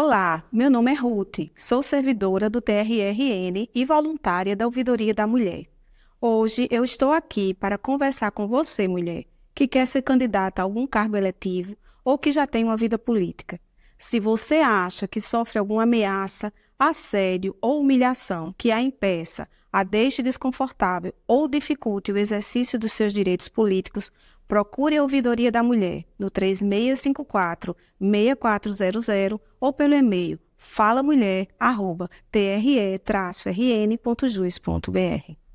Olá, meu nome é Ruth, sou servidora do TRRN e voluntária da Ouvidoria da Mulher. Hoje eu estou aqui para conversar com você, mulher, que quer ser candidata a algum cargo eletivo ou que já tem uma vida política. Se você acha que sofre alguma ameaça, assédio ou humilhação que a impeça, a deixe desconfortável ou dificulte o exercício dos seus direitos políticos, procure a Ouvidoria da Mulher no 3654-6400 ou pelo e-mail falamulher.tre-rn.jus.br.